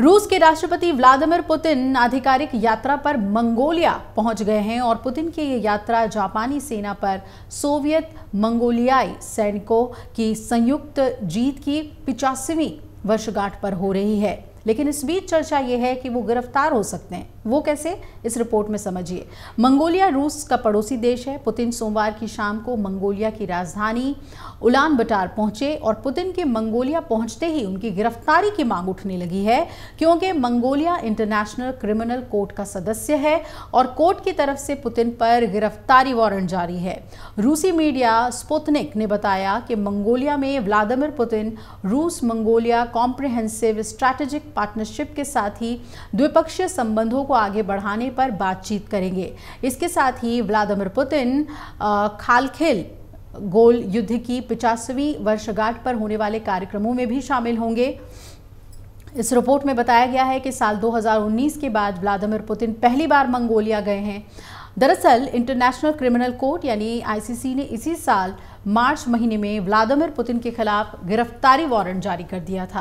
रूस के राष्ट्रपति व्लादिमीर पुतिन आधिकारिक यात्रा पर मंगोलिया पहुंच गए हैं और पुतिन की ये यात्रा जापानी सेना पर सोवियत मंगोलियाई सैनिकों की संयुक्त जीत की पिचासीवीं वर्षगांठ पर हो रही है लेकिन इस बीच चर्चा यह है कि वो गिरफ्तार हो सकते हैं वो कैसे इस रिपोर्ट में समझिए मंगोलिया रूस का पड़ोसी देश है पुतिन सोमवार की शाम को मंगोलिया की राजधानी उलान बटार पहुंचे और पुतिन के मंगोलिया पहुंचते ही उनकी गिरफ्तारी की मांग उठने लगी है क्योंकि मंगोलिया इंटरनेशनल क्रिमिनल कोर्ट का सदस्य है और कोर्ट की तरफ से पुतिन पर गिरफ्तारी वारंट जारी है रूसी मीडिया स्पुतनिक ने बताया कि मंगोलिया में व्लादिमिर पुतिन रूस मंगोलिया कॉम्प्रिहेंसिव स्ट्रैटेजिक पार्टनरशिप के साथ ही द्विपक्षीय संबंधों को आगे बढ़ाने पर बातचीत करेंगे इसके साथ ही व्लादिमिर पुतिन खालखेल गोल युद्ध की पचासवीं वर्षगांठ पर होने वाले कार्यक्रमों में भी शामिल होंगे इस रिपोर्ट में बताया गया है कि साल 2019 के बाद व्लादिमिर पुतिन पहली बार मंगोलिया गए हैं दरअसल इंटरनेशनल क्रिमिनल कोर्ट यानी आईसीसी ने इसी साल मार्च महीने में व्लादिमिर पुतिन के खिलाफ गिरफ्तारी वारंट जारी कर दिया था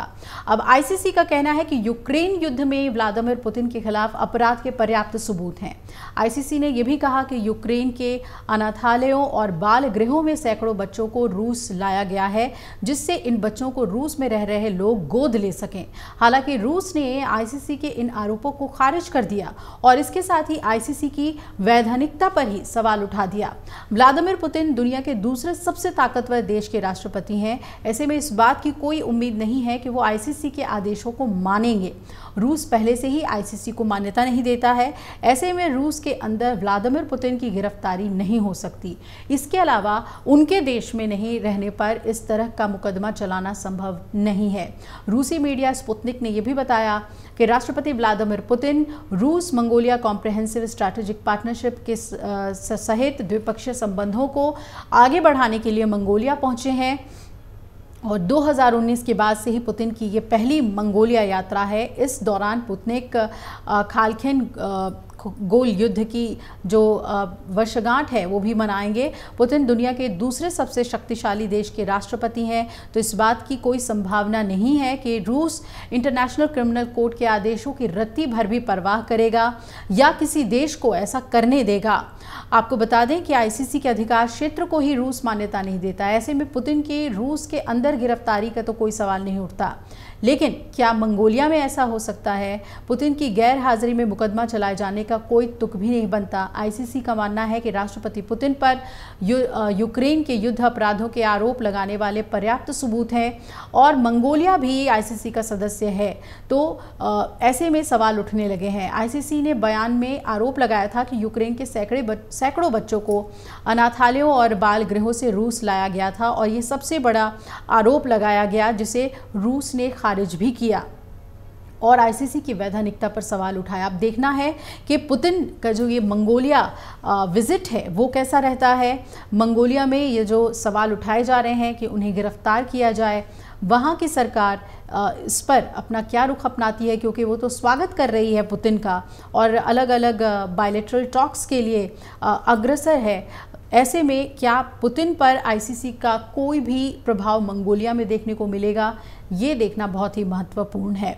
अब आईसीसी का कहना है कि यूक्रेन युद्ध में व्लादिमिर पुतिन के खिलाफ अपराध के पर्याप्त सबूत हैं आईसीसी ने यह भी कहा कि यूक्रेन के अनाथालयों और बाल गृहों में सैकड़ों बच्चों को रूस लाया गया है जिससे इन बच्चों को रूस में रह रहे लोग गोद ले सकें हालांकि रूस ने आईसीसी के इन आरोपों को खारिज कर दिया और इसके साथ ही आईसीसी की वैधानिकता पर ही सवाल उठा दिया व्लादिमिर पुतिन दुनिया के दूसरे सबसे ताकतवर देश के राष्ट्रपति हैं ऐसे में इस बात की कोई उम्मीद नहीं है कि वो आईसीसी के आदेशों को मानेंगे रूस पहले से ही आईसीसी को मान्यता नहीं देता है ऐसे में रूस के अंदर व्लादिमिर पुतिन की गिरफ्तारी नहीं हो सकती इसके अलावा उनके देश में नहीं रहने पर इस तरह का मुकदमा चलाना संभव नहीं है रूसी मीडिया स्पुतनिक ने यह भी बताया कि राष्ट्रपति व्लादिमिर पुतिन रूस मंगोलिया कॉम्प्रहेंसिव स्ट्रैटेजिक पार्टनरशिप के सहित द्विपक्षीय संबंधों को आगे बढ़ाने बनाने के लिए मंगोलिया पहुंचे हैं और 2019 के बाद से ही पुतिन की ये पहली मंगोलिया यात्रा है इस दौरान पुतनिक खालखेन गोल युद्ध की जो वर्षगांठ है वो भी मनाएंगे पुतिन दुनिया के दूसरे सबसे शक्तिशाली देश के राष्ट्रपति हैं तो इस बात की कोई संभावना नहीं है कि रूस इंटरनेशनल क्रिमिनल कोर्ट के आदेशों की रत्ती भर भी परवाह करेगा या किसी देश को ऐसा करने देगा आपको बता दें कि आईसीसी के अधिकार क्षेत्र को ही रूस मान्यता नहीं देता ऐसे में पुतिन की रूस के अंदर गिरफ्तारी का तो कोई सवाल नहीं उठता लेकिन क्या मंगोलिया में ऐसा हो सकता है पुतिन की गैर हाजिरी में मुकदमा चलाए जाने का कोई तुक भी नहीं बनता आईसीसी का मानना है कि राष्ट्रपति पुतिन पर यूक्रेन के युद्ध अपराधों के आरोप लगाने वाले पर्याप्त सबूत हैं और मंगोलिया भी आईसीसी का सदस्य है तो आ, ऐसे में सवाल उठने लगे हैं आईसीसी ने बयान में आरोप लगाया था कि यूक्रेन के सैकड़े सैकड़ों बच्चों को अनाथालयों और बाल गृहों से रूस लाया गया था और ये सबसे बड़ा आरोप लगाया गया जिसे रूस ने खारिज भी किया और आईसीसी की वैधानिकता पर सवाल उठाया अब देखना है कि पुतिन का जो ये मंगोलिया विज़िट है वो कैसा रहता है मंगोलिया में ये जो सवाल उठाए जा रहे हैं कि उन्हें गिरफ्तार किया जाए वहाँ की सरकार इस पर अपना क्या रुख अपनाती है क्योंकि वो तो स्वागत कर रही है पुतिन का और अलग अलग बायलेटरल टॉक्स के लिए अग्रसर है ऐसे में क्या पुतिन पर आईसीसी का कोई भी प्रभाव मंगोलिया में देखने को मिलेगा ये देखना बहुत ही महत्वपूर्ण है